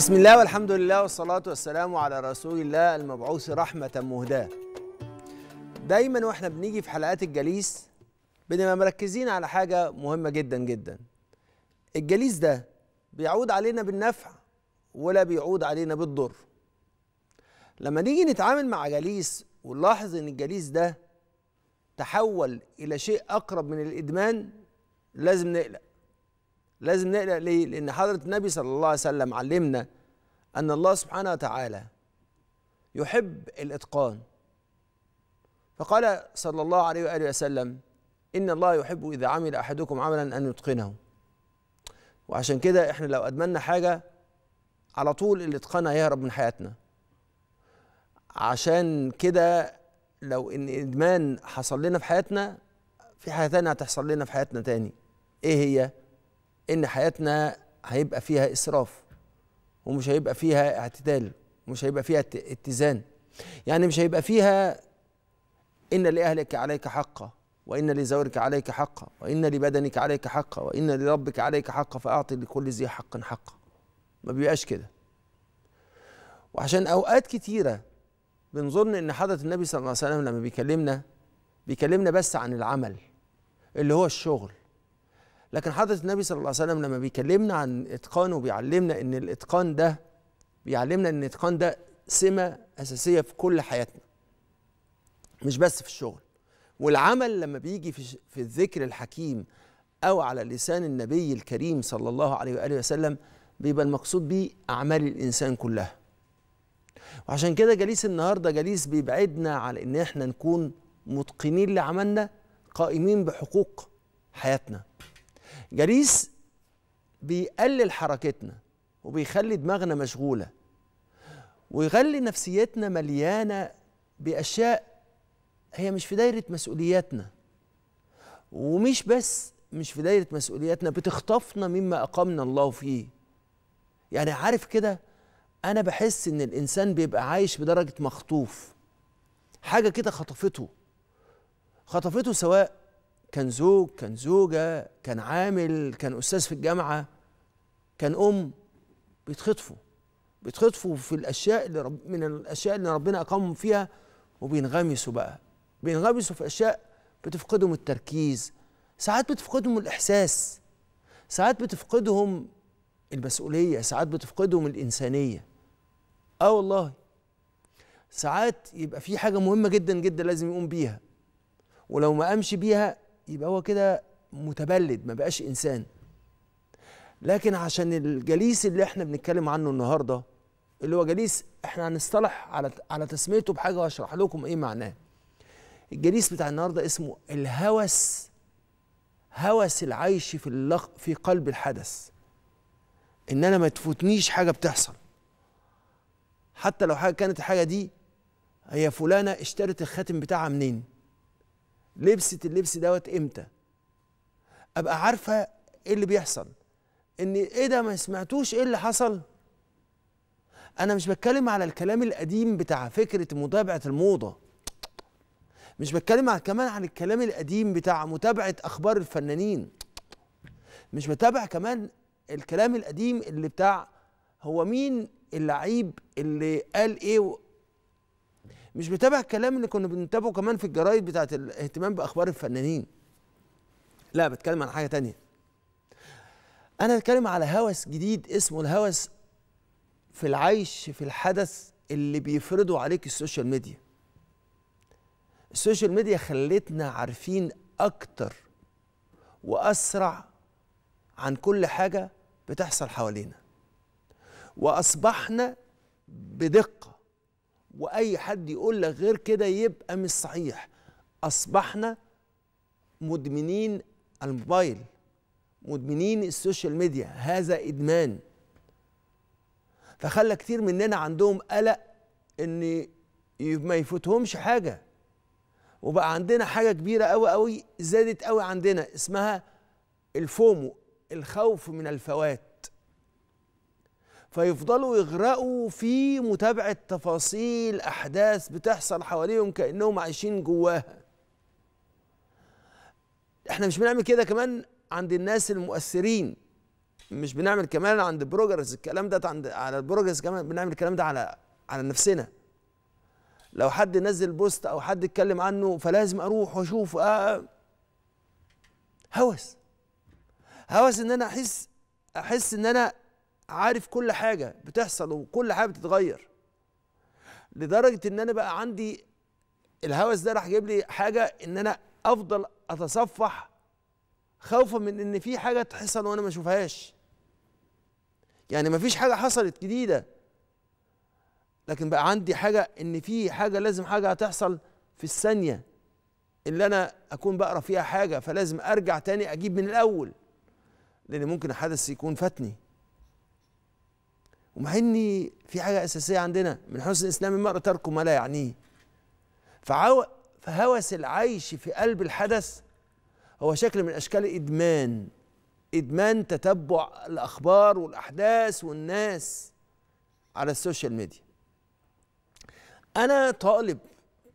بسم الله والحمد لله والصلاة والسلام على رسول الله المبعوث رحمة مهداة دايما واحنا بنيجي في حلقات الجليس بنبقى مركزين على حاجة مهمة جدا جدا الجليس ده بيعود علينا بالنفع ولا بيعود علينا بالضر لما نيجي نتعامل مع جليس ونلاحظ ان الجليس ده تحول الى شيء اقرب من الادمان لازم نقلق لازم نقلق ليه لان حضره النبي صلى الله عليه وسلم علمنا ان الله سبحانه وتعالى يحب الاتقان فقال صلى الله عليه واله وسلم ان الله يحب اذا عمل احدكم عملا ان يتقنه وعشان كده احنا لو ادمنا حاجه على طول الاتقان هيهرب من حياتنا عشان كده لو ان ادمان حصل لنا في حياتنا في حاجه تانية هتحصل لنا في حياتنا تاني ايه هي ان حياتنا هيبقى فيها اسراف ومش هيبقى فيها اعتدال ومش هيبقى فيها اتزان يعني مش هيبقى فيها ان لاهلك عليك حقا وان لزورك عليك حقا وان لبدنك عليك حقا وان لربك عليك حقا فاعطي لكل ذي حق حقا ما بيبقاش كده وعشان اوقات كتيره بنظن ان حضره النبي صلى الله عليه وسلم لما بيكلمنا بيكلمنا بس عن العمل اللي هو الشغل لكن حضرة النبي صلى الله عليه وسلم لما بيكلمنا عن الاتقان وبيعلمنا إن الإتقان ده بيعلمنا إن الإتقان ده سمة أساسية في كل حياتنا مش بس في الشغل والعمل لما بيجي في, في الذكر الحكيم أو على لسان النبي الكريم صلى الله عليه وآله وسلم بيبقى المقصود بيه أعمال الإنسان كلها وعشان كده جليس النهاردة جليس بيبعدنا على إن إحنا نكون متقنين لعملنا قائمين بحقوق حياتنا جريس بيقلل حركتنا وبيخلي دماغنا مشغوله ويخلي نفسيتنا مليانه باشياء هي مش في دايره مسؤولياتنا ومش بس مش في دايره مسؤولياتنا بتخطفنا مما اقامنا الله فيه يعني عارف كده انا بحس ان الانسان بيبقى عايش بدرجه مخطوف حاجه كده خطفته خطفته سواء كان زوج كان زوجة كان عامل كان أستاذ في الجامعة كان أم بيتخطفوا بيتخطفوا في الأشياء اللي رب من الأشياء اللي ربنا أقامهم فيها وبينغمسوا بقى بينغمسوا في أشياء بتفقدهم التركيز ساعات بتفقدهم الإحساس ساعات بتفقدهم المسؤولية ساعات بتفقدهم الإنسانية آه والله ساعات يبقى في حاجة مهمة جدا جدا لازم يقوم بيها ولو ما قامش بيها يبقى هو كده متبلد ما بقاش انسان لكن عشان الجليس اللي احنا بنتكلم عنه النهارده اللي هو جليس احنا هنصطلح على على تسميته بحاجه واشرح لكم ايه معناه الجليس بتاع النهارده اسمه الهوس هوس العيش في اللق في قلب الحدث ان انا ما تفوتنيش حاجه بتحصل حتى لو حاجه كانت الحاجه دي هي فلانه اشترت الخاتم بتاعها منين لبست اللبس دوت امتى ابقى عارفه ايه اللي بيحصل ان ايه ده ما سمعتوش ايه اللي حصل انا مش بتكلم على الكلام القديم بتاع فكره متابعه الموضه مش بتكلم على كمان عن الكلام القديم بتاع متابعه اخبار الفنانين مش بتابع كمان الكلام القديم اللي بتاع هو مين اللعيب اللي قال ايه مش بتابع الكلام اللي كنا بنتابعه كمان في الجرايد بتاعه الاهتمام باخبار الفنانين لا بتكلم عن حاجه تانية انا بتكلم على هوس جديد اسمه الهوس في العيش في الحدث اللي بيفرضوا عليك السوشيال ميديا السوشيال ميديا خلتنا عارفين اكتر واسرع عن كل حاجه بتحصل حوالينا واصبحنا بدقه واي حد يقول لك غير كده يبقى مش صحيح اصبحنا مدمنين الموبايل مدمنين السوشيال ميديا هذا ادمان فخلى كتير مننا عندهم قلق ان ما يفوتهمش حاجه وبقى عندنا حاجه كبيره قوي قوي زادت قوي عندنا اسمها الفومو الخوف من الفوات فيفضلوا يغرقوا في متابعة تفاصيل أحداث بتحصل حواليهم كأنهم عايشين جواها احنا مش بنعمل كده كمان عند الناس المؤثرين مش بنعمل كمان عند بروجرز الكلام ده عند على البروجرز كمان بنعمل الكلام ده على على نفسنا لو حد نزل بوست او حد اتكلم عنه فلازم اروح واشوف آه, آه. هوس هوس ان انا احس احس ان انا عارف كل حاجه بتحصل وكل حاجه بتتغير لدرجه ان انا بقى عندي الهوس ده راح جايب لي حاجه ان انا افضل اتصفح خوفا من ان في حاجه تحصل وانا ما اشوفهاش يعني ما فيش حاجه حصلت جديده لكن بقى عندي حاجه ان في حاجه لازم حاجه هتحصل في الثانيه اللي انا اكون بقرا فيها حاجه فلازم ارجع تاني اجيب من الاول لان ممكن حدث يكون فاتني ومع ان في حاجه اساسيه عندنا من حسن الاسلام المرء تركه ما لا يعنيه فعو فهوس العيش في قلب الحدث هو شكل من اشكال ادمان ادمان تتبع الاخبار والاحداث والناس على السوشيال ميديا انا طالب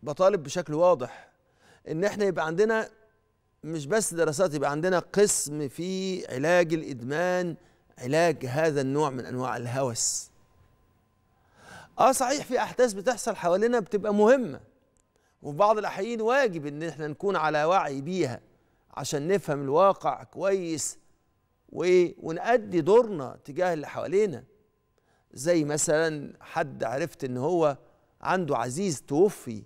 بطالب بشكل واضح ان احنا يبقى عندنا مش بس دراسات يبقى عندنا قسم في علاج الادمان علاج هذا النوع من انواع الهوس اه صحيح في احداث بتحصل حوالينا بتبقى مهمه وفي بعض الاحيان واجب ان احنا نكون على وعي بيها عشان نفهم الواقع كويس ونأدي دورنا تجاه اللي حوالينا زي مثلا حد عرفت ان هو عنده عزيز توفي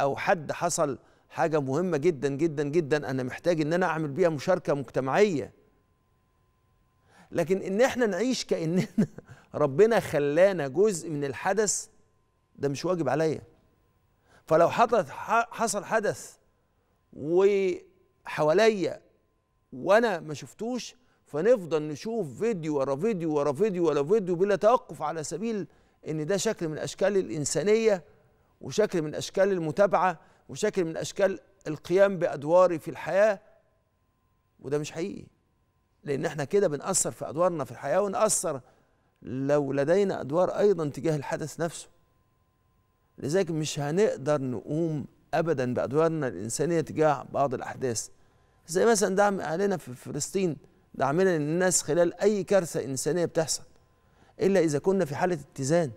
او حد حصل حاجه مهمه جدا جدا جدا انا محتاج ان انا اعمل بيها مشاركه مجتمعيه لكن ان احنا نعيش كاننا ربنا خلانا جزء من الحدث ده مش واجب عليا فلو حصل حصل حدث وحواليا وانا ما شفتوش فنفضل نشوف فيديو ورا فيديو ورا فيديو ورا فيديو بلا توقف على سبيل ان ده شكل من اشكال الانسانيه وشكل من اشكال المتابعه وشكل من اشكال القيام بادواري في الحياه وده مش حقيقي لان احنا كده بنأثر في ادوارنا في الحياه ونأثر لو لدينا ادوار ايضا تجاه الحدث نفسه لذلك مش هنقدر نقوم ابدا بادوارنا الانسانيه تجاه بعض الاحداث زي مثلا دعم اهلنا في فلسطين دعمنا للناس خلال اي كارثه انسانيه بتحصل الا اذا كنا في حاله اتزان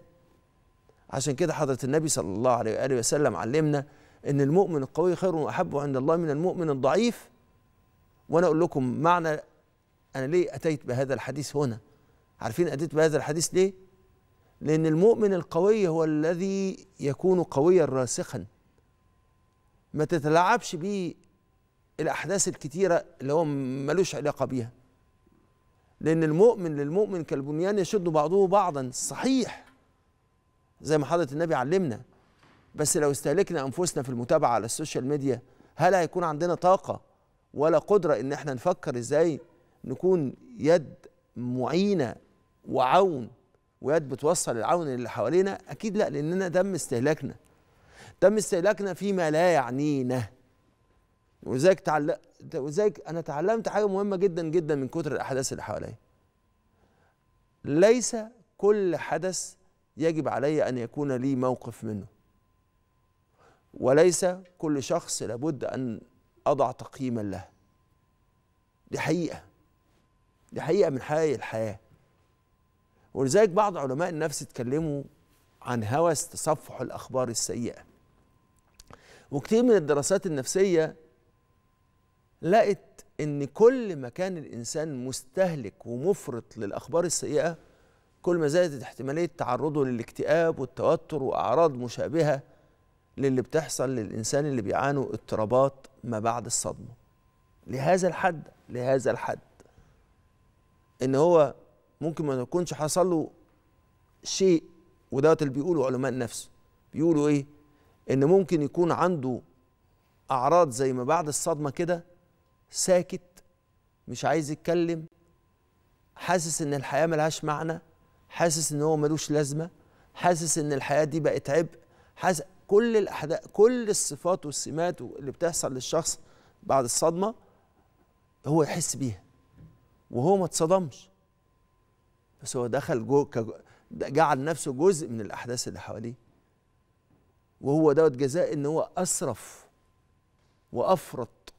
عشان كده حضره النبي صلى الله عليه واله وسلم علمنا ان المؤمن القوي خير واحب عند الله من المؤمن الضعيف وانا اقول لكم معنى أنا ليه أتيت بهذا الحديث هنا عارفين أتيت بهذا الحديث ليه لأن المؤمن القوي هو الذي يكون قويا راسخا ما تتلاعبش بيه الأحداث الكتيرة اللي هو ملوش علاقة بيها لأن المؤمن للمؤمن كالبنيان يشد بعضه بعضا صحيح زي ما حضرة النبي علمنا بس لو استهلكنا أنفسنا في المتابعة على السوشيال ميديا هل هيكون عندنا طاقة ولا قدرة إن احنا نفكر إزاي نكون يد معينه وعون ويد بتوصل العون اللي حوالينا اكيد لا لاننا تم استهلاكنا تم استهلاكنا فيما لا يعنينا وذلك تعلق وذلك انا تعلمت حاجه مهمه جدا جدا من كتر الاحداث اللي حواليا ليس كل حدث يجب علي ان يكون لي موقف منه وليس كل شخص لابد ان اضع تقييما له دي حقيقه دي حقيقه من حقائق الحياه ولذلك بعض علماء النفس اتكلموا عن هوس تصفح الاخبار السيئه وكتير من الدراسات النفسيه لقت ان كل ما كان الانسان مستهلك ومفرط للاخبار السيئه كل ما زادت احتماليه تعرضه للاكتئاب والتوتر واعراض مشابهه للي بتحصل للانسان اللي بيعانوا اضطرابات ما بعد الصدمه لهذا الحد لهذا الحد ان هو ممكن ما يكونش حصل له شيء وده اللي بيقولوا علماء النفس بيقولوا ايه ان ممكن يكون عنده اعراض زي ما بعد الصدمه كده ساكت مش عايز يتكلم حاسس ان الحياه ملهاش معنى حاسس ان هو ملوش لازمه حاسس ان الحياه دي بقت عبء حاسس كل الاحداث كل الصفات والسمات اللي بتحصل للشخص بعد الصدمه هو يحس بيها وهو ما اتصدمش بس هو دخل جو جعل نفسه جزء من الاحداث اللي حواليه وهو دوت جزاء ان هو اسرف وافرط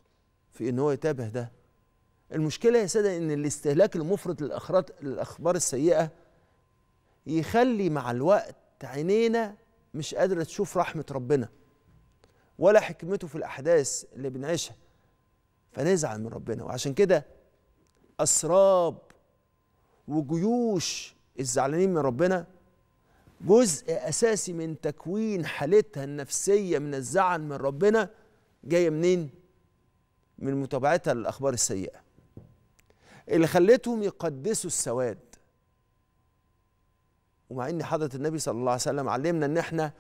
في ان هو يتابه ده المشكله يا ساده ان الاستهلاك المفرط للاخبار السيئه يخلي مع الوقت عينينا مش قادره تشوف رحمه ربنا ولا حكمته في الاحداث اللي بنعيشها فنزعل من ربنا وعشان كده أسراب وجيوش الزعلانين من ربنا جزء أساسي من تكوين حالتها النفسية من الزعل من ربنا جاية منين؟ من متابعتها للأخبار السيئة اللي خلتهم يقدسوا السواد ومع ان حضره النبي صلى الله عليه وسلم علمنا ان احنا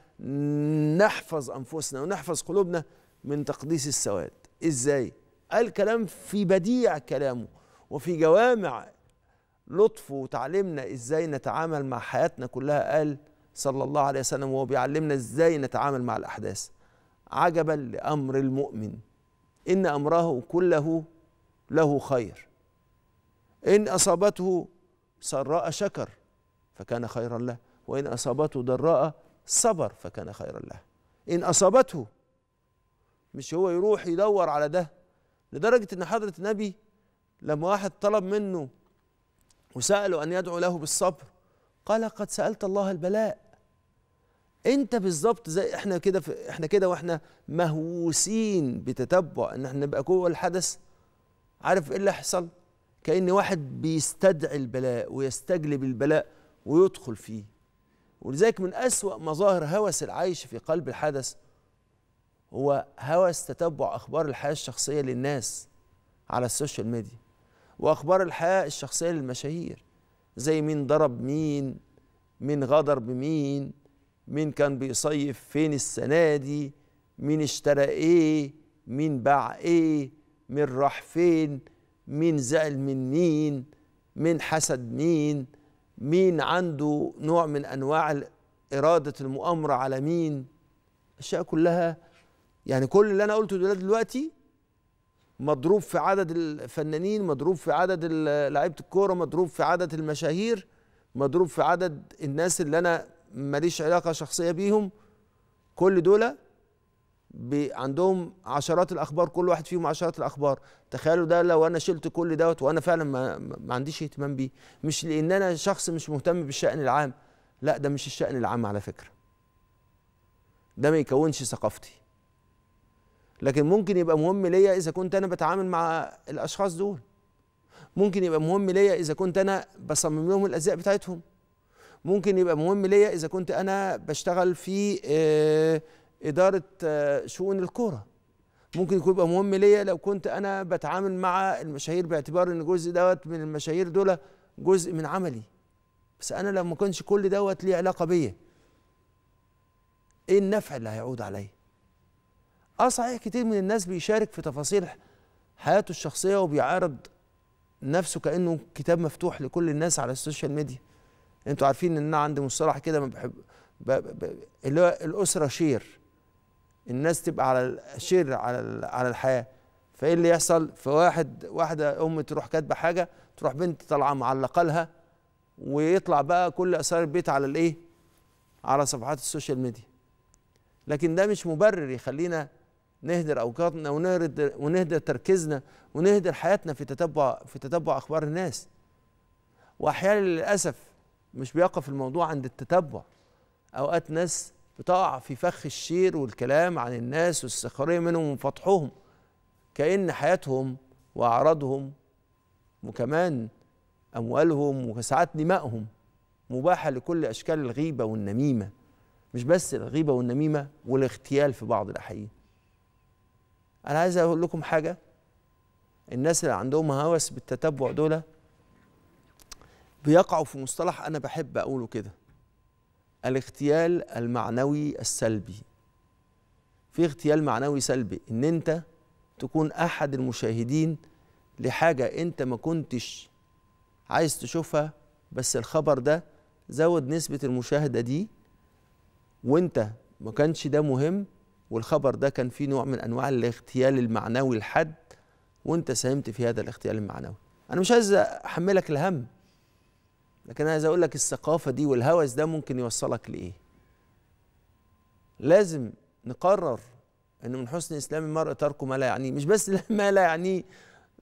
نحفظ انفسنا ونحفظ قلوبنا من تقديس السواد ازاي قال كلام في بديع كلامه وفي جوامع لطفه وتعلمنا ازاي نتعامل مع حياتنا كلها قال صلى الله عليه وسلم وهو بيعلمنا ازاي نتعامل مع الاحداث عجبا لامر المؤمن ان امره كله له خير ان اصابته سراء شكر فكان خيرا له وان اصابته ضراء صبر فكان خيرا له ان اصابته مش هو يروح يدور على ده لدرجه ان حضره النبي لما واحد طلب منه وسأله أن يدعو له بالصبر قال قد سألت الله البلاء انت بالظبط زي احنا كده احنا كده واحنا مهووسين بتتبع ان احنا نبقى جوه الحدث عارف ايه اللي حصل كأن واحد بيستدعي البلاء ويستجلب البلاء ويدخل فيه ولذلك من أسوأ مظاهر هوس العيش في قلب الحدث هو هوس تتبع أخبار الحياة الشخصية للناس على السوشيال ميديا واخبار الحياه الشخصيه للمشاهير زي مين ضرب مين مين غدر بمين مين كان بيصيف فين السنه دي مين اشترى ايه مين باع ايه مين راح فين مين زعل من مين مين حسد مين مين عنده نوع من انواع اراده المؤامره على مين الاشياء كلها يعني كل اللي انا قلته ده دلوقتي مضروب في عدد الفنانين مضروب في عدد لعيبه الكوره مضروب في عدد المشاهير مضروب في عدد الناس اللي انا ماليش علاقه شخصيه بيهم كل دول عندهم عشرات الاخبار كل واحد فيهم عشرات الاخبار تخيلوا ده لو انا شلت كل دوت وانا فعلا ما, ما عنديش اهتمام بيه مش لان انا شخص مش مهتم بالشان العام لا ده مش الشان العام على فكره ده ما يكونش ثقافتي لكن ممكن يبقى مهم ليا اذا كنت انا بتعامل مع الاشخاص دول ممكن يبقى مهم ليا اذا كنت انا بصمم لهم الازياء بتاعتهم ممكن يبقى مهم ليا اذا كنت انا بشتغل في آه، اداره آه، شؤون الكوره ممكن يكون يبقى مهم ليا لو كنت انا بتعامل مع المشاهير باعتبار ان الجزء دوت من المشاهير دول جزء من عملي بس انا لو ما كانش كل دوت ليه علاقه بيا ايه النفع اللي هيعود عليا اه صحيح كتير من الناس بيشارك في تفاصيل حياته الشخصيه وبيعارض نفسه كانه كتاب مفتوح لكل الناس على السوشيال ميديا انتوا عارفين ان انا عندي مصطلح كده ما بحب ب... ب... اللي هو الاسره شير الناس تبقى على الشير على على الحياه فايه اللي يحصل فواحد واحده ام تروح كاتبه حاجه تروح بنت طالعه معلقه لها ويطلع بقى كل اسرار البيت على الايه على صفحات السوشيال ميديا لكن ده مش مبرر يخلينا نهدر اوقاتنا ونهدر ونهدر تركيزنا ونهدر حياتنا في تتبع في تتبع اخبار الناس واحيانا للاسف مش بيقف الموضوع عند التتبع اوقات ناس بتقع في فخ الشير والكلام عن الناس والسخريه منهم وفضحهم كان حياتهم واعراضهم وكمان اموالهم وساعات دمائهم مباحه لكل اشكال الغيبه والنميمه مش بس الغيبه والنميمه والاغتيال في بعض الاحيان انا عايز اقول لكم حاجه الناس اللي عندهم هوس بالتتبع دول بيقعوا في مصطلح انا بحب اقوله كده الاغتيال المعنوي السلبي في اغتيال معنوي سلبي ان انت تكون احد المشاهدين لحاجه انت ما كنتش عايز تشوفها بس الخبر ده زود نسبه المشاهده دي وانت ما كانش ده مهم والخبر ده كان فيه نوع من انواع الاغتيال المعنوي الحد وانت ساهمت في هذا الاغتيال المعنوي انا مش عايز احملك الهم لكن عايز اقول لك الثقافه دي والهوس ده ممكن يوصلك لايه لازم نقرر ان من حسن اسلام المرء تركه ما لا يعنيه مش بس ما لا يعنيه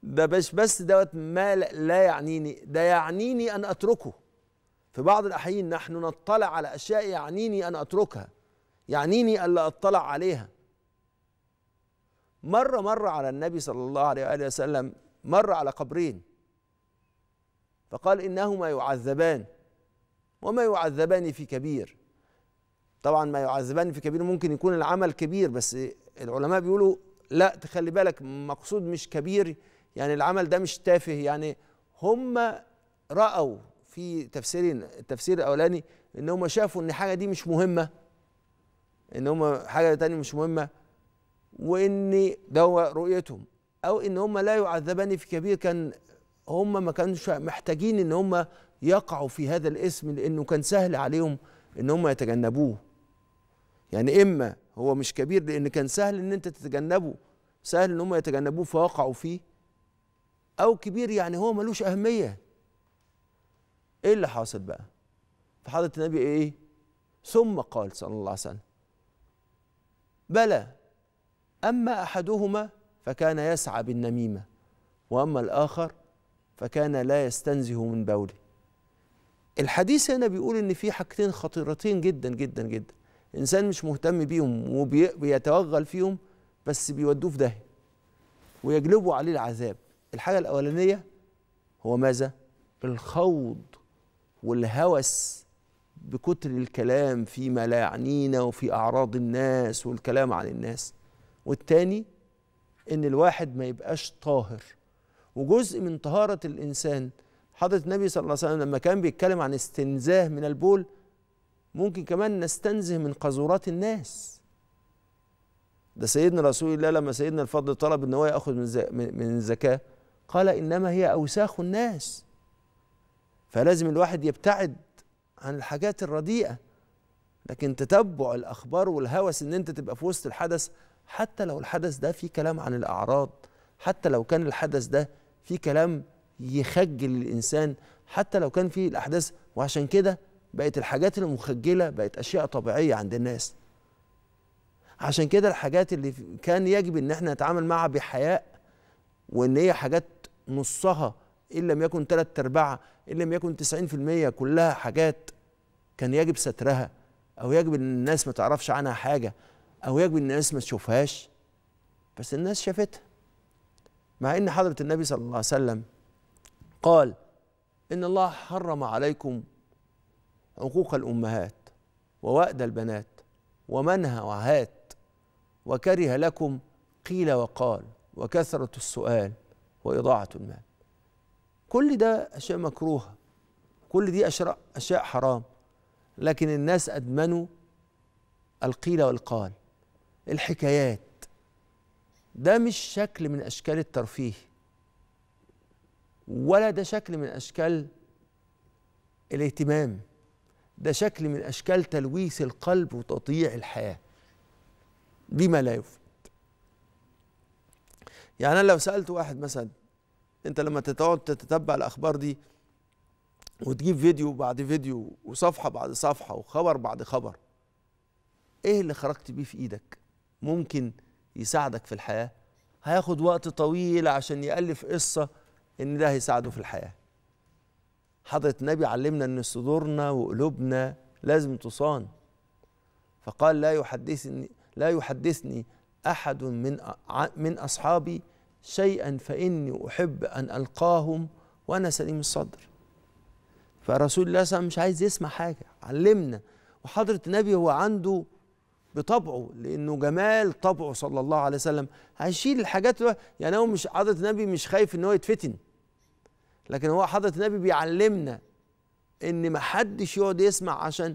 ده مش بس دوت ما لا يعنيني ده يعنيني ان اتركه في بعض الاحيان نحن نطلع على اشياء يعنيني ان اتركها يعنيني ألا أطلع عليها مرة مرة على النبي صلى الله عليه وآله وسلم مر على قبرين فقال إنهما يعذبان وما يعذبان في كبير طبعا ما يعذبان في كبير ممكن يكون العمل كبير بس العلماء بيقولوا لا تخلي بالك مقصود مش كبير يعني العمل ده مش تافه يعني هم رأوا في تفسيرين التفسير الأولاني إن شافوا إن حاجة دي مش مهمة ان هم حاجه تانية مش مهمه وان ده رؤيتهم او ان هم لا يعذبان في كبير كان هم ما كانوش محتاجين ان هم يقعوا في هذا الاسم لانه كان سهل عليهم ان هم يتجنبوه يعني اما هو مش كبير لان كان سهل ان انت تتجنبه سهل ان هم يتجنبوه فوقعوا فيه او كبير يعني هو ملوش اهميه ايه اللي حاصل بقى فحضره النبي ايه ثم قال صلى الله عليه وسلم بلى أما أحدهما فكان يسعى بالنميمة وأما الآخر فكان لا يستنزه من بوله الحديث هنا بيقول إن في حاجتين خطيرتين جدا جدا جدا إنسان مش مهتم بيهم وبيتوغل فيهم بس بيودوه في داهية ويجلبوا عليه العذاب الحاجة الأولانية هو ماذا؟ الخوض والهوس بكتر الكلام فيما لا يعنينا وفي أعراض الناس والكلام عن الناس والتاني إن الواحد ما يبقاش طاهر وجزء من طهارة الإنسان حضرة النبي صلى الله عليه وسلم لما كان بيتكلم عن استنزاه من البول ممكن كمان نستنزه من قذورات الناس ده سيدنا رسول الله لما سيدنا الفضل طلب ان هو ياخذ من الزكاه قال انما هي اوساخ الناس فلازم الواحد يبتعد عن الحاجات الرديئه لكن تتبع الاخبار والهوس ان انت تبقى في وسط الحدث حتى لو الحدث ده فيه كلام عن الاعراض حتى لو كان الحدث ده فيه كلام يخجل الانسان حتى لو كان فيه الاحداث وعشان كده بقت الحاجات المخجله بقت اشياء طبيعيه عند الناس عشان كده الحاجات اللي كان يجب ان احنا نتعامل معها بحياء وان هي حاجات نصها ان لم يكن ثلاث ارباع ان لم يكن 90% كلها حاجات كان يجب سترها او يجب ان الناس ما تعرفش عنها حاجه او يجب ان الناس ما تشوفهاش بس الناس شافتها مع ان حضره النبي صلى الله عليه وسلم قال ان الله حرم عليكم عقوق الامهات ووأد البنات ومنهى وهات وكره لكم قيل وقال وكثره السؤال واضاعه المال كل ده اشياء مكروهه كل دي اشياء حرام لكن الناس ادمنوا القيل والقال الحكايات ده مش شكل من اشكال الترفيه ولا ده شكل من اشكال الاهتمام ده شكل من اشكال تلويث القلب وتضييع الحياه بما لا يفيد يعني انا لو سالت واحد مثلا انت لما تقعد تتتبع الاخبار دي وتجيب فيديو بعد فيديو وصفحه بعد صفحه وخبر بعد خبر ايه اللي خرجت بيه في ايدك ممكن يساعدك في الحياه هياخد وقت طويل عشان يالف قصه ان ده هيساعده في الحياه حضره النبي علمنا ان صدورنا وقلوبنا لازم تصان فقال لا يحدثني لا يحدثني احد من من اصحابي شيئا فإني أحب أن ألقاهم وأنا سليم الصدر فرسول الله صلى الله عليه وسلم مش عايز يسمع حاجة علمنا وحضرة النبي هو عنده بطبعه لأنه جمال طبعه صلى الله عليه وسلم هيشيل الحاجات يعني هو مش حضرة النبي مش خايف إن هو يتفتن لكن هو حضرة النبي بيعلمنا إن ما حدش يقعد يسمع عشان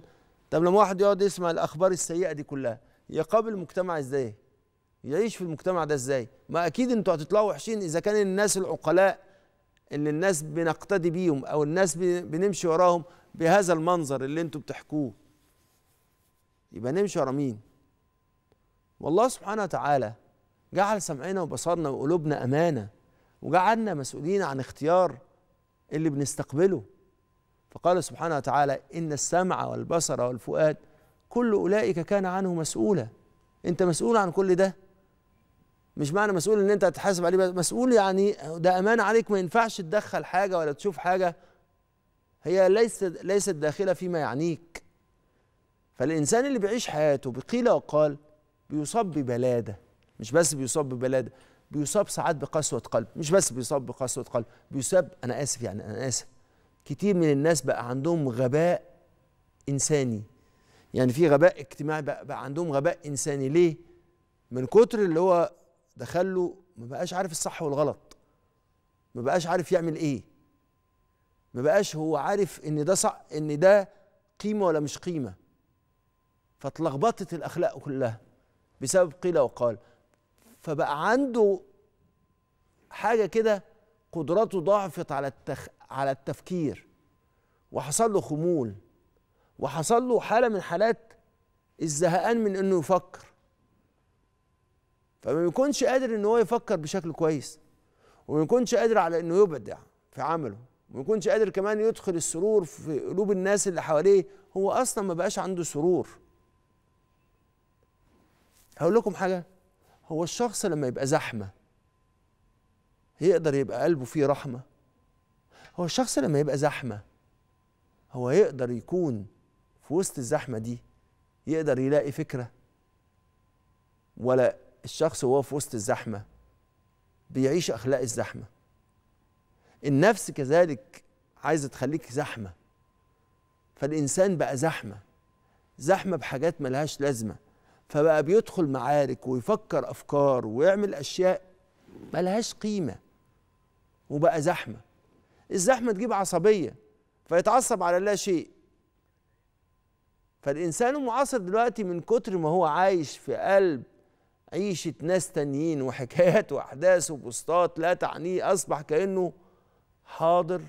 طب لما واحد يقعد يسمع الأخبار السيئة دي كلها يقابل المجتمع إزاي؟ يعيش في المجتمع ده ازاي ما اكيد انتوا هتطلعوا وحشين اذا كان الناس العقلاء اللي الناس بنقتدي بيهم او الناس بنمشي وراهم بهذا المنظر اللي انتوا بتحكوه يبقى نمشي ورا مين والله سبحانه وتعالى جعل سمعنا وبصرنا وقلوبنا امانه وجعلنا مسؤولين عن اختيار اللي بنستقبله فقال سبحانه وتعالى ان السمع والبصر والفؤاد كل اولئك كان عنه مسؤولا انت مسؤول عن كل ده مش معنى مسؤول ان انت هتحاسب عليه مسؤول يعني ده امانه عليك ما ينفعش تدخل حاجه ولا تشوف حاجه هي ليست ليست داخله فيما يعنيك فالانسان اللي بيعيش حياته بقيل وقال بيصاب ببلاده مش بس بيصاب ببلاده بيصاب ساعات بقسوه قلب مش بس بيصاب بقسوه قلب بيصاب انا اسف يعني انا اسف كتير من الناس بقى عندهم غباء انساني يعني في غباء اجتماعي بقى, بقى عندهم غباء انساني ليه من كتر اللي هو دخل له ما بقاش عارف الصح والغلط ما بقاش عارف يعمل ايه ما بقاش هو عارف ان ده صح ان ده قيمه ولا مش قيمه فاتلخبطت الاخلاق كلها بسبب قيل وقال فبقى عنده حاجه كده قدراته ضعفت على التخ... على التفكير وحصل له خمول وحصل له حاله من حالات الزهقان من انه يفكر فما بيكونش قادر ان هو يفكر بشكل كويس وما يكونش قادر على انه يبدع في عمله وما يكونش قادر كمان يدخل السرور في قلوب الناس اللي حواليه هو اصلا ما بقاش عنده سرور هقول لكم حاجه هو الشخص لما يبقى زحمه يقدر يبقى قلبه فيه رحمه هو الشخص لما يبقى زحمه هو يقدر يكون في وسط الزحمه دي يقدر يلاقي فكره ولا الشخص وهو في وسط الزحمه بيعيش اخلاق الزحمه النفس كذلك عايزه تخليك زحمه فالانسان بقى زحمه زحمه بحاجات ملهاش لازمه فبقى بيدخل معارك ويفكر افكار ويعمل اشياء ملهاش قيمه وبقى زحمه الزحمه تجيب عصبيه فيتعصب على لا شيء فالانسان المعاصر دلوقتي من كتر ما هو عايش في قلب عيشة ناس تانيين وحكايات وأحداث وبوستات لا تعنيه أصبح كأنه حاضر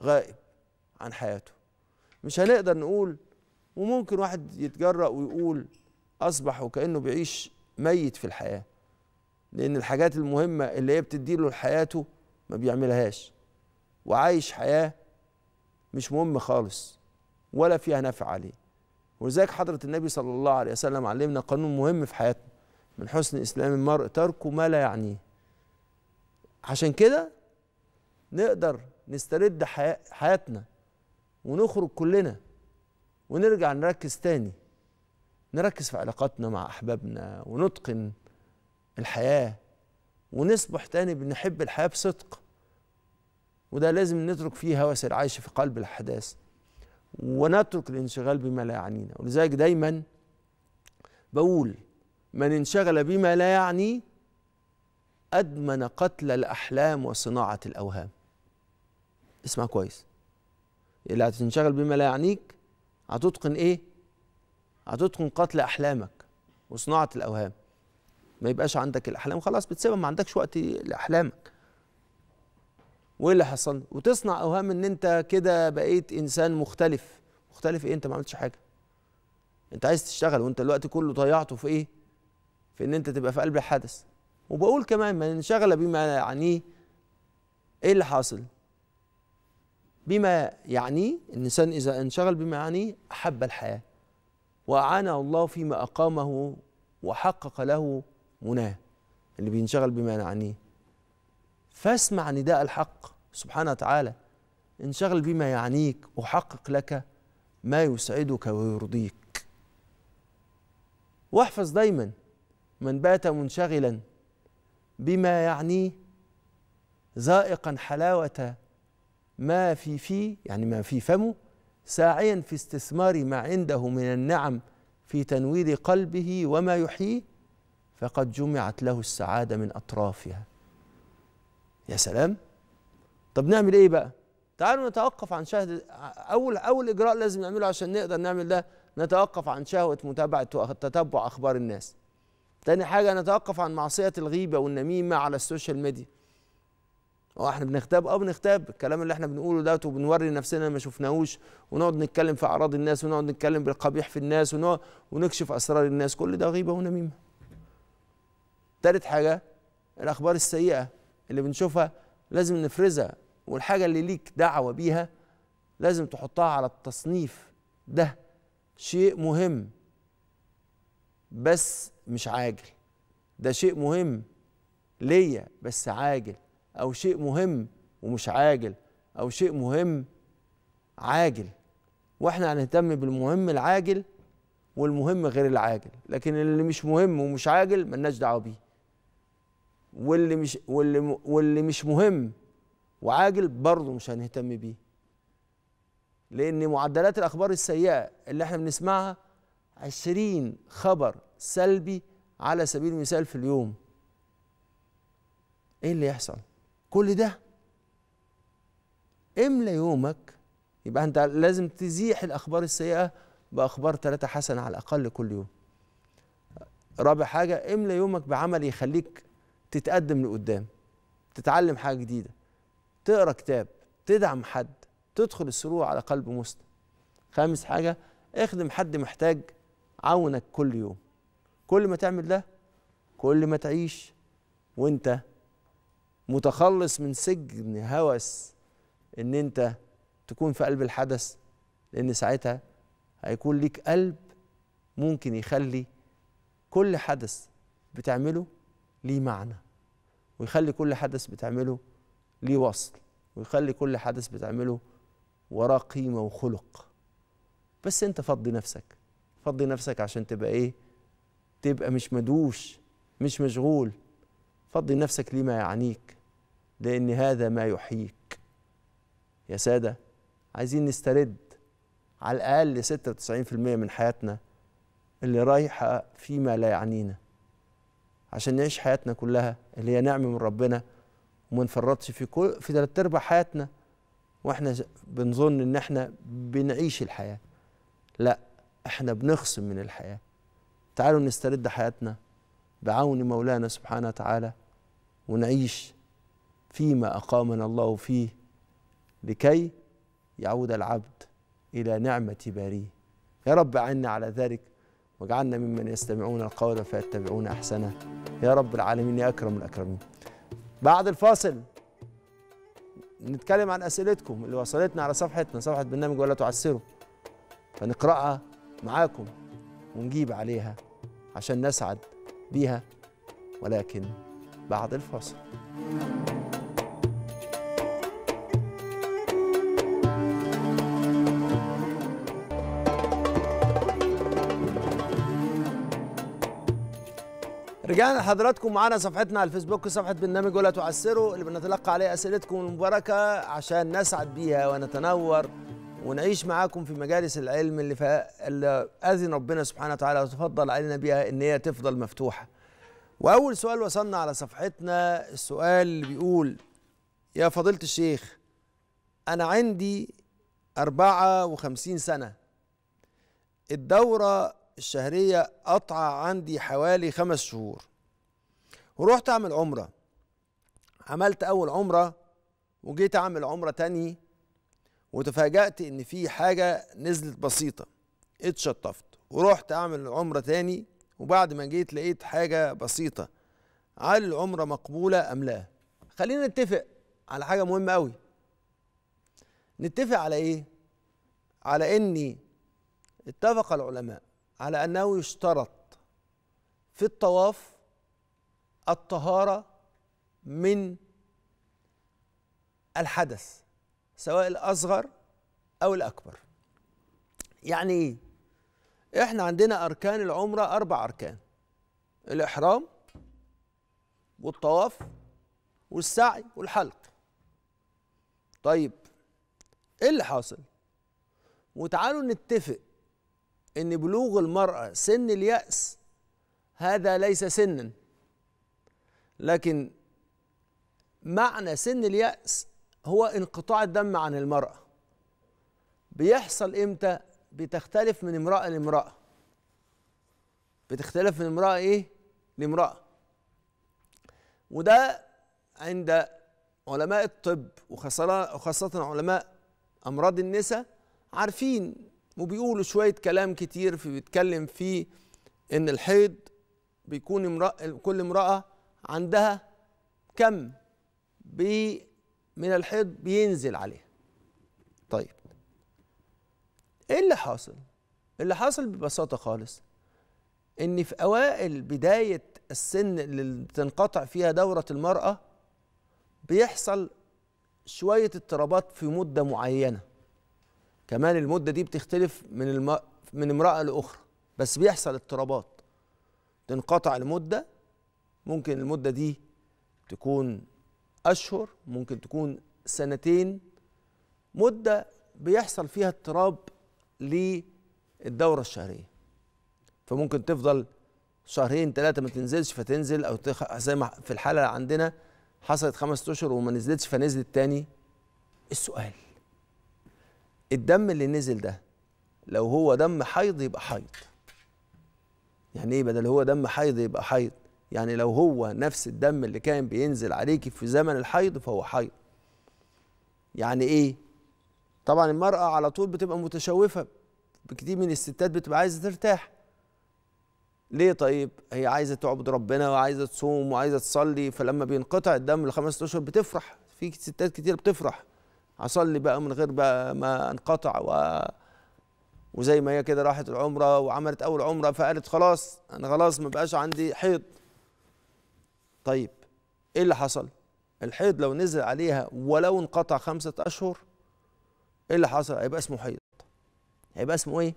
غائب عن حياته مش هنقدر نقول وممكن واحد يتجرأ ويقول أصبح وكأنه بيعيش ميت في الحياة لأن الحاجات المهمة اللي هي بتديله حياته ما بيعملهاش وعايش حياة مش مهم خالص ولا فيها نفع عليه ولذلك حضرة النبي صلى الله عليه وسلم علمنا قانون مهم في حياتنا من حسن اسلام المرء تركه ما لا يعنيه عشان كده نقدر نسترد حياتنا ونخرج كلنا ونرجع نركز تاني نركز في علاقاتنا مع احبابنا ونتقن الحياه ونصبح تاني بنحب الحياه بصدق وده لازم نترك فيه هوس العيش في قلب الاحداث ونترك الانشغال بما لا يعنينا ولذلك دايما بقول من انشغل بما لا يعني أدمن قتل الأحلام وصناعة الأوهام اسمع كويس اللي هتنشغل بما لا يعنيك هتتقن إيه؟ هتتقن قتل أحلامك وصناعة الأوهام ما يبقاش عندك الأحلام خلاص بتسيبها ما عندكش وقت لأحلامك وإيه اللي حصل؟ وتصنع أوهام إن أنت كده بقيت إنسان مختلف مختلف إيه؟ أنت ما عملتش حاجة أنت عايز تشتغل وأنت الوقت كله ضيعته في إيه؟ في ان انت تبقى في قلب الحدث وبقول كمان من انشغل بما يعنيه ايه اللي حاصل بما يعنيه الانسان اذا انشغل بما يعنيه احب الحياه واعانه الله فيما اقامه وحقق له مناه اللي بينشغل بما يعنيه فاسمع نداء الحق سبحانه وتعالى انشغل بما يعنيك وحقق لك ما يسعدك ويرضيك واحفظ دايما من بات منشغلا بما يعنيه ذائقا حلاوه ما في فيه يعني ما في فمه ساعيا في استثمار ما عنده من النعم في تنوير قلبه وما يحييه فقد جمعت له السعاده من اطرافها يا سلام طب نعمل ايه بقى تعالوا نتوقف عن شهد اول اول اجراء لازم نعمله عشان نقدر نعمل ده نتوقف عن شهوه متابعه وتتبع اخبار الناس تاني حاجة نتوقف عن معصية الغيبة والنميمة على السوشيال ميديا اه احنا بنغتاب اه بنغتاب الكلام اللي احنا بنقوله ده وبنوري نفسنا ما شفناهوش ونقعد نتكلم في اعراض الناس ونقعد نتكلم بالقبيح في الناس ونقعد ونكشف اسرار الناس كل ده غيبه ونميمه. تالت حاجه الاخبار السيئه اللي بنشوفها لازم نفرزها والحاجه اللي ليك دعوه بيها لازم تحطها على التصنيف ده شيء مهم بس مش عاجل ده شيء مهم ليا بس عاجل او شيء مهم ومش عاجل او شيء مهم عاجل واحنا هنهتم بالمهم العاجل والمهم غير العاجل لكن اللي مش مهم ومش عاجل ملناش دعوه بيه واللي مش واللي واللي مش مهم وعاجل برضه مش هنهتم بيه لان معدلات الاخبار السيئه اللي احنا بنسمعها 20 خبر سلبي على سبيل المثال في اليوم ايه اللي يحصل كل ده املى يومك يبقى انت لازم تزيح الاخبار السيئه باخبار ثلاثه حسنه على الاقل كل يوم رابع حاجه املى يومك بعمل يخليك تتقدم لقدام تتعلم حاجه جديده تقرا كتاب تدعم حد تدخل السرور على قلب مسلم خامس حاجه اخدم حد محتاج عونك كل يوم كل ما تعمل ده كل ما تعيش وانت متخلص من سجن هوس ان انت تكون في قلب الحدث لان ساعتها هيكون ليك قلب ممكن يخلي كل حدث بتعمله ليه معنى ويخلي كل حدث بتعمله ليه وصل ويخلي كل حدث بتعمله وراه قيمه وخلق بس انت فضي نفسك فضي نفسك عشان تبقى ايه تبقى مش مدوش مش مشغول فضي نفسك لما يعنيك لأن هذا ما يحييك يا سادة عايزين نسترد على الأقل 96% من حياتنا اللي رايحة فيما لا يعنينا عشان نعيش حياتنا كلها اللي هي نعمة من ربنا وما نفرطش في كل في ثلاث أرباع حياتنا واحنا بنظن ان احنا بنعيش الحياة لا احنا بنخصم من الحياة تعالوا نسترد حياتنا بعون مولانا سبحانه وتعالى ونعيش فيما أقامنا الله فيه لكي يعود العبد إلى نعمة باريه يا رب أعنا على ذلك واجعلنا ممن يستمعون القول فيتبعون أحسنه يا رب العالمين يا أكرم الأكرمين بعد الفاصل نتكلم عن أسئلتكم اللي وصلتنا على صفحتنا صفحة برنامج ولا تعسروا فنقرأها معاكم ونجيب عليها عشان نسعد بيها ولكن بعد الفاصل رجعنا لحضراتكم معانا صفحتنا على الفيسبوك صفحة برنامج ولا تعسروا اللي بنتلقى عليه أسئلتكم المباركة عشان نسعد بيها ونتنور ونعيش معاكم في مجالس العلم اللي, اللي أذن ربنا سبحانه وتعالى وتفضل علينا بها إن هي تفضل مفتوحة وأول سؤال وصلنا على صفحتنا السؤال اللي بيقول يا فضيلة الشيخ أنا عندي 54 سنة الدورة الشهرية قطع عندي حوالي خمس شهور ورحت أعمل عمرة عملت أول عمرة وجيت أعمل عمرة تاني وتفاجأت إن في حاجة نزلت بسيطة اتشطفت ورحت أعمل عمرة تاني وبعد ما جيت لقيت حاجة بسيطة هل العمرة مقبولة أم لا؟ خلينا نتفق على حاجة مهمة أوي نتفق على إيه؟ على إني اتفق العلماء على أنه يشترط في الطواف الطهارة من الحدث سواء الأصغر أو الأكبر يعني إيه؟ إحنا عندنا أركان العمرة أربع أركان الإحرام والطواف والسعي والحلق طيب إيه اللي حاصل؟ وتعالوا نتفق ان بلوغ المراه سن الياس هذا ليس سنا لكن معنى سن الياس هو انقطاع الدم عن المرأة بيحصل امتى بتختلف من امرأة لامرأة بتختلف من امرأة ايه لامرأة وده عند علماء الطب وخاصة علماء امراض النساء عارفين وبيقولوا شوية كلام كتير في بيتكلم فيه ان الحيض بيكون امرأة كل امرأة عندها كم بي من الحيض بينزل عليها طيب ايه اللي حاصل اللي حاصل ببساطه خالص ان في اوائل بدايه السن اللي بتنقطع فيها دوره المراه بيحصل شويه اضطرابات في مده معينه كمان المده دي بتختلف من الم... من امراه لاخرى بس بيحصل اضطرابات تنقطع المده ممكن المده دي تكون أشهر ممكن تكون سنتين مدة بيحصل فيها اضطراب للدورة الشهرية فممكن تفضل شهرين ثلاثة ما تنزلش فتنزل أو تخ... زي ما في الحالة عندنا حصلت خمس أشهر وما نزلتش فنزلت تاني السؤال الدم اللي نزل ده لو هو دم حيض يبقى حيض يعني ايه بدل هو دم حيض يبقى حيض يعني لو هو نفس الدم اللي كان بينزل عليكي في زمن الحيض فهو حيض يعني ايه طبعا المرأة على طول بتبقى متشوفة بكتير من الستات بتبقى عايزة ترتاح ليه طيب هي عايزة تعبد ربنا وعايزة تصوم وعايزة تصلي فلما بينقطع الدم لخمس أشهر بتفرح في ستات كتير بتفرح هصلي بقى من غير بقى ما انقطع و... وزي ما هي كده راحت العمرة وعملت أول عمرة فقالت خلاص أنا خلاص ما بقاش عندي حيض طيب ايه اللي حصل الحيض لو نزل عليها ولو انقطع خمسة أشهر ايه اللي حصل هيبقى اسمه حيض هيبقى اسمه ايه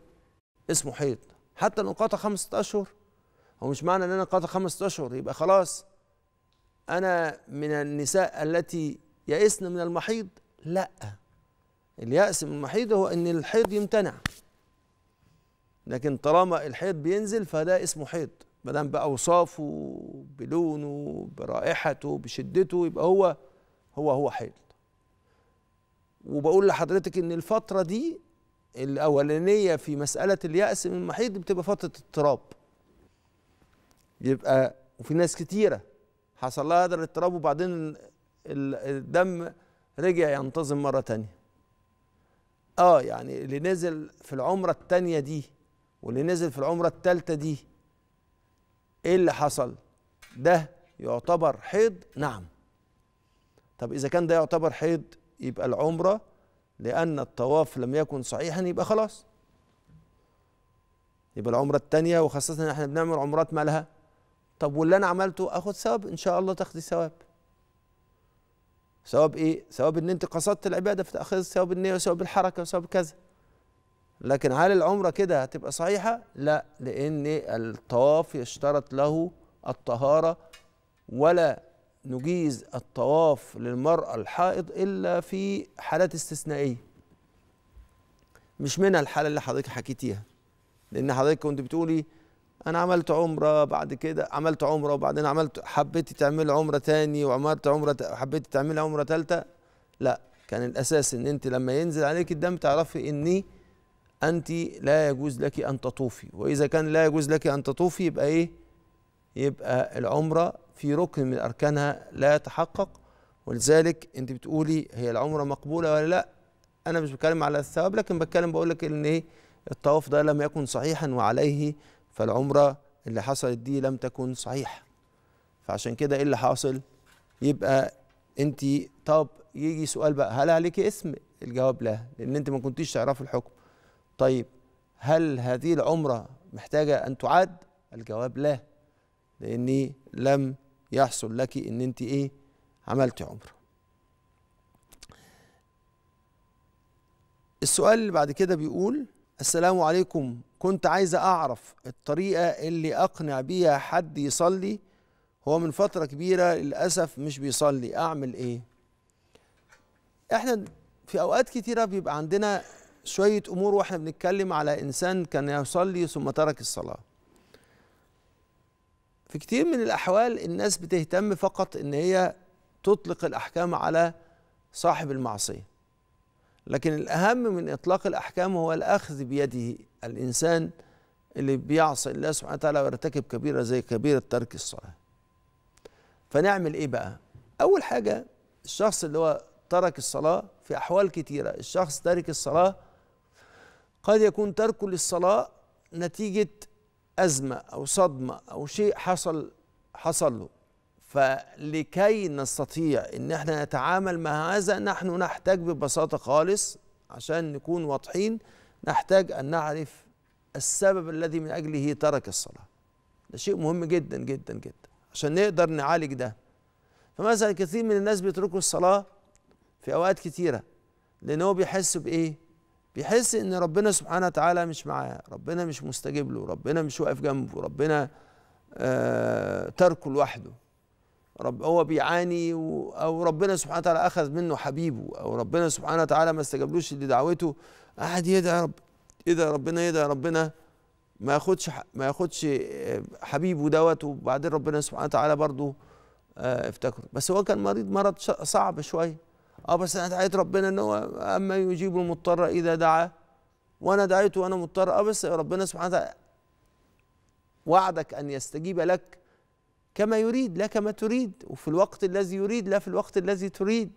اسمه حيض حتى لو انقطع خمسة أشهر هو مش معنى ان انا انقطع خمسة أشهر يبقى خلاص انا من النساء التي يئسن من المحيض لا اليأس من المحيض هو ان الحيض يمتنع لكن طالما الحيض بينزل فده اسمه حيض ما دام باوصافه بلونه برائحته بشدته يبقى هو هو هو حيض وبقول لحضرتك ان الفتره دي الاولانيه في مساله الياس من المحيض بتبقى فتره اضطراب يبقى وفي ناس كتيره حصل لها هذا الاضطراب وبعدين الدم رجع ينتظم مره تانية اه يعني اللي نزل في العمره التانية دي واللي نزل في العمره التالتة دي ايه اللي حصل ده يعتبر حيض نعم طب اذا كان ده يعتبر حيض يبقى العمره لان الطواف لم يكن صحيحا يبقى خلاص يبقى العمره الثانيه وخاصه احنا بنعمل عمرات مالها طب واللي انا عملته اخد ثواب ان شاء الله تاخدي ثواب ثواب ايه ثواب ان انت قصدت العباده فتاخذ ثواب النيه وثواب الحركه وثواب كذا لكن هل العمرة كده هتبقى صحيحة؟ لا لأن الطواف يشترط له الطهارة ولا نجيز الطواف للمرأة الحائض إلا في حالات استثنائية مش منها الحالة اللي حضرتك حكيتيها لأن حضرتك كنت بتقولي أنا عملت عمرة بعد كده عملت عمرة وبعدين عملت حبيتي تعملي عمرة تاني وعملت عمرة حبيتي تعملي عمرة تالتة لا كان الأساس إن أنت لما ينزل عليك الدم تعرفي إني أنت لا يجوز لك أن تطوفي وإذا كان لا يجوز لك أن تطوفي يبقى إيه؟ يبقى العمرة في ركن من أركانها لا يتحقق ولذلك أنت بتقولي هي العمرة مقبولة ولا لأ؟ أنا مش بتكلم على الثواب لكن بتكلم بقول لك إن إيه؟ الطواف ده لم يكن صحيحا وعليه فالعمرة اللي حصلت دي لم تكن صحيحة فعشان كده إيه اللي حاصل؟ يبقى أنت طب يجي سؤال بقى هل عليك اسم؟ الجواب لا لأن أنت ما كنتيش تعرفي الحكم طيب هل هذه العمرة محتاجة أن تعاد؟ الجواب لا لأني لم يحصل لك أن أنت إيه عملت عمرة السؤال اللي بعد كده بيقول السلام عليكم كنت عايزة أعرف الطريقة اللي أقنع بيها حد يصلي هو من فترة كبيرة للأسف مش بيصلي أعمل إيه؟ إحنا في أوقات كتيرة بيبقى عندنا شويه امور واحنا بنتكلم على انسان كان يصلي ثم ترك الصلاه في كتير من الاحوال الناس بتهتم فقط ان هي تطلق الاحكام على صاحب المعصيه لكن الاهم من اطلاق الاحكام هو الاخذ بيده الانسان اللي بيعصي الله سبحانه وتعالى ويرتكب كبيره زي كبيره ترك الصلاه فنعمل ايه بقى اول حاجه الشخص اللي هو ترك الصلاه في احوال كتيره الشخص ترك الصلاه قد يكون تركه للصلاة نتيجة أزمة أو صدمة أو شيء حصل حصل له فلكي نستطيع ان احنا نتعامل مع هذا نحن نحتاج ببساطه خالص عشان نكون واضحين نحتاج ان نعرف السبب الذي من اجله ترك الصلاه ده شيء مهم جدا جدا جدا عشان نقدر نعالج ده فمثلا كثير من الناس بيتركوا الصلاه في اوقات كثيره لان هو بيحس بايه بيحس ان ربنا سبحانه وتعالى مش معاه ربنا مش مستجيب له ربنا مش واقف جنبه ربنا آه تركه لوحده رب هو بيعاني او ربنا سبحانه وتعالى اخذ منه حبيبه او ربنا سبحانه وتعالى ما استجابلوش لدعوته قعد يدعي رب ده ربنا يدعي ربنا ما ياخدش ما ياخدش آه، حبيبه دوت وبعدين ربنا سبحانه وتعالى برضه آه افتكره بس هو كان مريض مرض صعب شويه اه بس انا دعيت ربنا ان هو اما يجيب المضطر اذا دعا وانا دعيت وانا مضطر اه بس ربنا سبحانه وتعالى وعدك ان يستجيب لك كما يريد لا كما تريد وفي الوقت الذي يريد لا في الوقت الذي تريد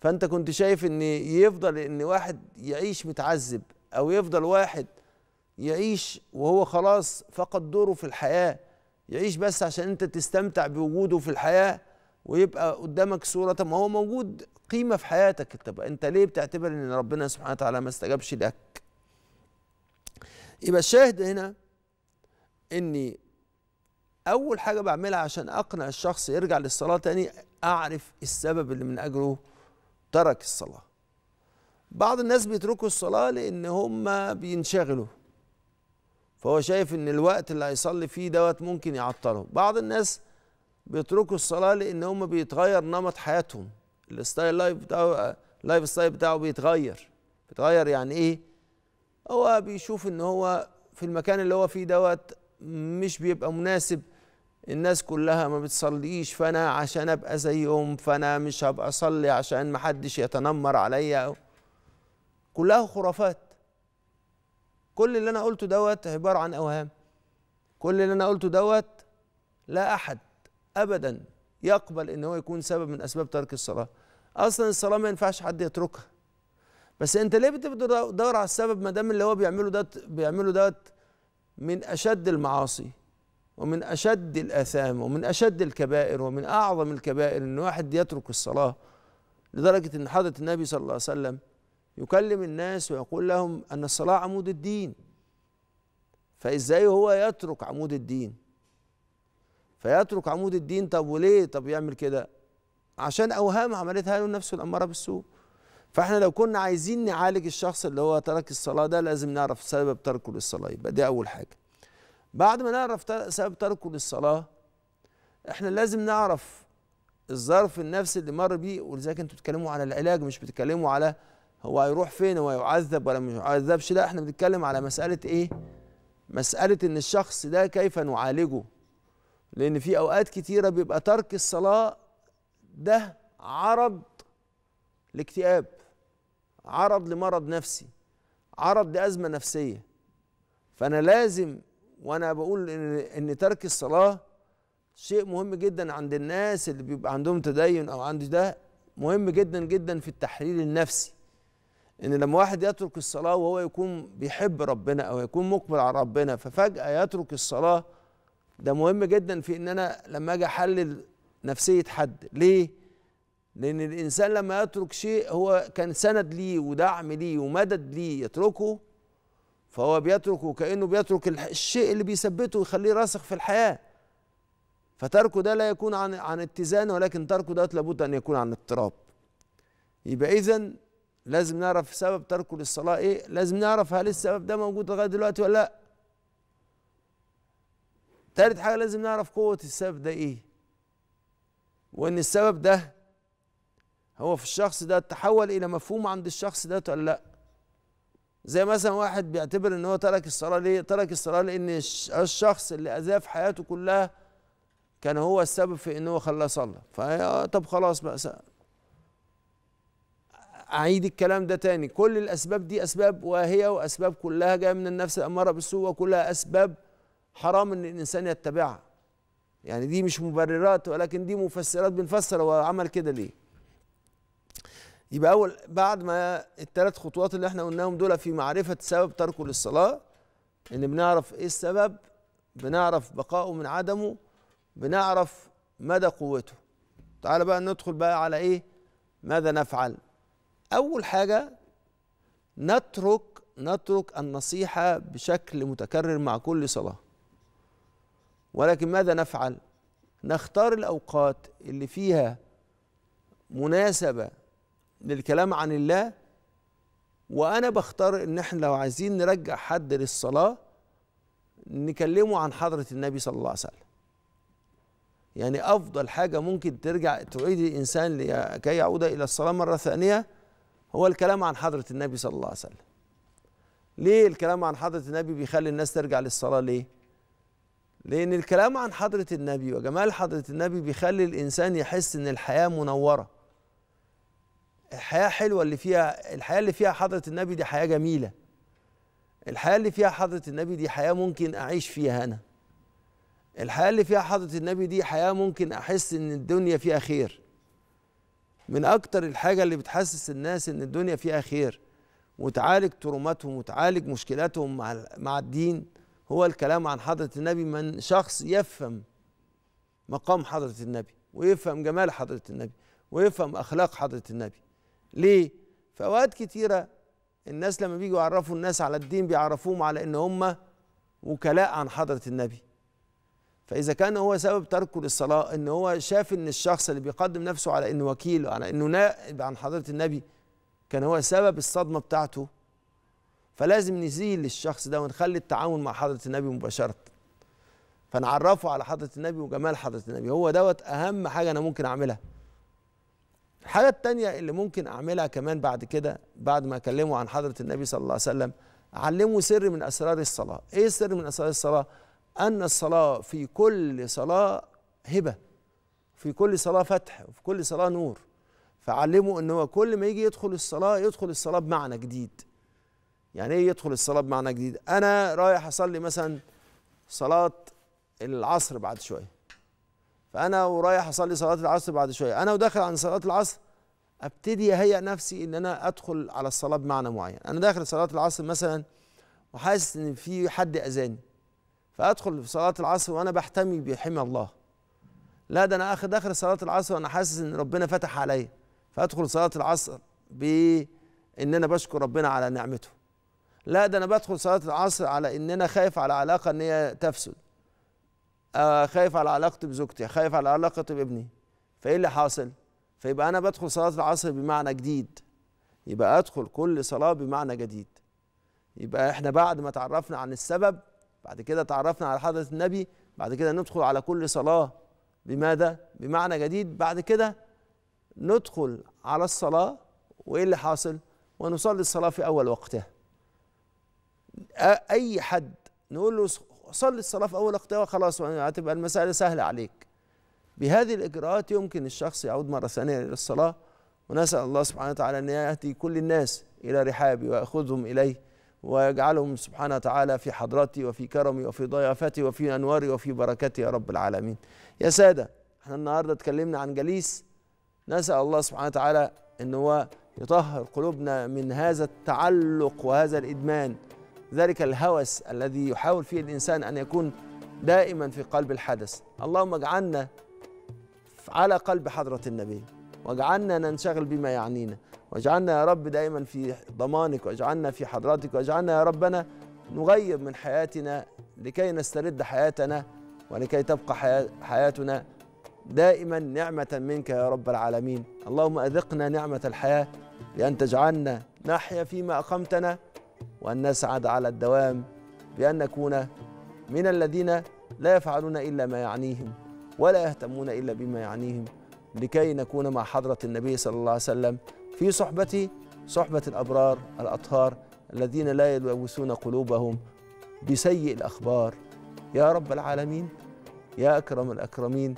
فانت كنت شايف ان يفضل ان واحد يعيش متعذب او يفضل واحد يعيش وهو خلاص فقد دوره في الحياه يعيش بس عشان انت تستمتع بوجوده في الحياه ويبقى قدامك صوره طب ما هو موجود قيمه في حياتك طب انت ليه بتعتبر ان ربنا سبحانه وتعالى ما استجابش لك يبقى الشاهد هنا اني اول حاجه بعملها عشان اقنع الشخص يرجع للصلاه تاني اعرف السبب اللي من اجله ترك الصلاه بعض الناس بيتركوا الصلاه لان هم بينشغلوا فهو شايف ان الوقت اللي هيصلي فيه دوت ممكن يعطله بعض الناس بيتركوا الصلاه لان هم بيتغير نمط حياتهم الستايل لايف بتاعه اللايف ستايل بتاعه بيتغير بيتغير يعني ايه هو بيشوف ان هو في المكان اللي هو فيه دوت مش بيبقى مناسب الناس كلها ما بتصليش فانا عشان ابقى زيهم فانا مش هبقى اصلي عشان محدش يتنمر عليا كلها خرافات كل اللي انا قلته دوت عباره عن اوهام كل اللي انا قلته دوت لا احد ابدا يقبل ان هو يكون سبب من اسباب ترك الصلاه اصلا الصلاه ما ينفعش حد يتركها بس انت ليه تدور على السبب ما دام اللي هو بيعمله دوت بيعمله دوت من اشد المعاصي ومن اشد الاثام ومن اشد الكبائر ومن اعظم الكبائر ان واحد يترك الصلاه لدرجه ان حضره النبي صلى الله عليه وسلم يكلم الناس ويقول لهم ان الصلاه عمود الدين فازاي هو يترك عمود الدين فيترك عمود الدين طب وليه طب يعمل كده عشان اوهام عملتها له نفسه الاماره بالسوء فاحنا لو كنا عايزين نعالج الشخص اللي هو ترك الصلاه ده لازم نعرف سبب تركه للصلاه يبقى دي اول حاجه بعد ما نعرف سبب تركه للصلاه احنا لازم نعرف الظرف النفسي اللي مر بيه ولذلك انتوا بتتكلموا على العلاج مش بتتكلموا على هو هيروح فين هو ولا مش يعذبش لا احنا بنتكلم على مساله ايه مساله ان الشخص ده كيف نعالجه لأن في أوقات كتيرة بيبقى ترك الصلاة ده عرض لاكتئاب عرض لمرض نفسي عرض لأزمة نفسية فأنا لازم وأنا بقول إن, إن ترك الصلاة شيء مهم جدا عند الناس اللي بيبقى عندهم تدين أو عنده ده مهم جدا جدا في التحليل النفسي ان لما واحد يترك الصلاه وهو يكون بيحب ربنا او يكون مقبل على ربنا ففجاه يترك الصلاه ده مهم جدا في ان انا لما اجي احلل نفسيه حد ليه لان الانسان لما يترك شيء هو كان سند ليه ودعم ليه ومدد ليه يتركه فهو بيتركه كانه بيترك الشيء اللي بيثبته ويخليه راسخ في الحياه فتركه ده لا يكون عن عن اتزان ولكن تركه ده لابد ان يكون عن اضطراب يبقى اذا لازم نعرف سبب تركه للصلاه ايه لازم نعرف هل السبب ده موجود لغايه دلوقتي ولا لا تالت حاجة لازم نعرف قوة السبب ده ايه وان السبب ده هو في الشخص ده تحول الى مفهوم عند الشخص ده ولا لا زي مثلا واحد بيعتبر ان هو ترك الصلاة ليه ترك الصلاة لان الشخص اللي اذاه في حياته كلها كان هو السبب في ان هو خلاه صلى آه، طب خلاص بقى سأل. اعيد الكلام ده تاني كل الاسباب دي اسباب واهيه واسباب كلها جايه من النفس الاماره بالسوء وكلها اسباب حرام ان الانسان يتبعها يعني دي مش مبررات ولكن دي مفسرات بنفسر هو عمل كده ليه يبقى اول بعد ما الثلاث خطوات اللي احنا قلناهم دول في معرفه سبب تركه للصلاه ان بنعرف ايه السبب بنعرف بقائه من عدمه بنعرف مدى قوته تعال بقى ندخل بقى على ايه ماذا نفعل اول حاجه نترك نترك النصيحه بشكل متكرر مع كل صلاه ولكن ماذا نفعل نختار الاوقات اللي فيها مناسبه للكلام عن الله وانا بختار ان احنا لو عايزين نرجع حد للصلاه نكلمه عن حضره النبي صلى الله عليه وسلم يعني افضل حاجه ممكن ترجع تعيد الانسان لكي يعود الى الصلاه مره ثانيه هو الكلام عن حضره النبي صلى الله عليه وسلم ليه الكلام عن حضره النبي بيخلي الناس ترجع للصلاه ليه لأن الكلام عن حضرة النبي وجمال حضرة النبي بيخلي الإنسان يحس إن الحياة منورة الحياة حلوة اللي فيها الحياة اللي فيها حضرة النبي دي حياة جميلة الحياة اللي فيها حضرة النبي دي حياة ممكن أعيش فيها أنا الحياة اللي فيها حضرة النبي دي حياة ممكن أحس إن الدنيا فيها خير من أكتر الحاجة اللي بتحسس الناس إن الدنيا فيها خير وتعالج تروماتهم وتعالج مشكلاتهم مع مع الدين هو الكلام عن حضرة النبي من شخص يفهم مقام حضرة النبي ويفهم جمال حضرة النبي ويفهم أخلاق حضرة النبي ليه؟ في أوقات كتيرة الناس لما بيجوا يعرفوا الناس على الدين بيعرفوهم على إن هم وكلاء عن حضرة النبي فإذا كان هو سبب تركه للصلاة إن هو شاف إن الشخص اللي بيقدم نفسه على إنه وكيل على إنه نائب عن حضرة النبي كان هو سبب الصدمة بتاعته فلازم نزيل الشخص ده ونخلي التعاون مع حضرة النبي مباشرة فنعرفه على حضرة النبي وجمال حضرة النبي هو دوت أهم حاجة أنا ممكن أعملها الحاجة التانية اللي ممكن أعملها كمان بعد كده بعد ما أكلمه عن حضرة النبي صلى الله عليه وسلم أعلمه سر من أسرار الصلاة إيه سر من أسرار الصلاة؟ أن الصلاة في كل صلاة هبة في كل صلاة فتح وفي كل صلاة نور فعلمه أنه كل ما يجي يدخل الصلاة يدخل الصلاة بمعنى جديد يعني ايه يدخل الصلاه بمعنى جديد انا رايح اصلي مثلا صلاه العصر بعد شويه فانا ورايح اصلي صلاه العصر بعد شويه انا وداخل عن صلاه العصر ابتدي اهيئ نفسي ان انا ادخل على الصلاه بمعنى معين انا داخل صلاه العصر مثلا وحاسس ان في حد اذاني فادخل في صلاه العصر وانا بحتمي بحمى الله لا ده انا اخر داخل صلاه العصر وانا حاسس ان ربنا فتح عليا فادخل صلاه العصر بان انا بشكر ربنا على نعمته لا ده انا بدخل صلاه العصر على ان انا خايف على علاقه ان هي تفسد آه خايف على علاقتي بزوجتي خايف على علاقتي بابني فايه اللي حاصل فيبقى انا بدخل صلاه العصر بمعنى جديد يبقى ادخل كل صلاه بمعنى جديد يبقى احنا بعد ما تعرفنا عن السبب بعد كده تعرفنا على حضره النبي بعد كده ندخل على كل صلاه بماذا بمعنى جديد بعد كده ندخل على الصلاه وايه اللي حاصل ونصلي الصلاه في اول وقتها اي حد نقول له صلي الصلاه في اول وقتها خلاص هتبقى المساله سهله عليك بهذه الاجراءات يمكن الشخص يعود مره ثانيه الى الصلاه ونسال الله سبحانه وتعالى ان ياتي كل الناس الى رحابي وياخذهم اليه ويجعلهم سبحانه وتعالى في حضرتي وفي كرمي وفي ضيافتي وفي انواري وفي بركتي يا رب العالمين يا ساده احنا النهارده اتكلمنا عن جليس نسال الله سبحانه وتعالى ان هو يطهر قلوبنا من هذا التعلق وهذا الادمان ذلك الهوس الذي يحاول فيه الإنسان أن يكون دائما في قلب الحدث اللهم اجعلنا على قلب حضرة النبي واجعلنا ننشغل بما يعنينا واجعلنا يا رب دائما في ضمانك واجعلنا في حضرتك واجعلنا يا ربنا نغيب من حياتنا لكي نسترد حياتنا ولكي تبقى حياتنا دائما نعمة منك يا رب العالمين اللهم أذقنا نعمة الحياة لأن تجعلنا نحيا فيما أقمتنا وأن نسعد على الدوام بأن نكون من الذين لا يفعلون إلا ما يعنيهم ولا يهتمون إلا بما يعنيهم لكي نكون مع حضرة النبي صلى الله عليه وسلم في صحبته صحبة الأبرار الأطهار الذين لا يلوثون قلوبهم بسيء الأخبار يا رب العالمين يا أكرم الأكرمين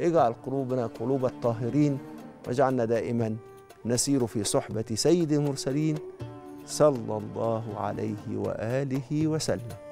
اجعل قلوبنا قلوب الطاهرين واجعلنا دائما نسير في صحبة سيد المرسلين صلى الله عليه واله وسلم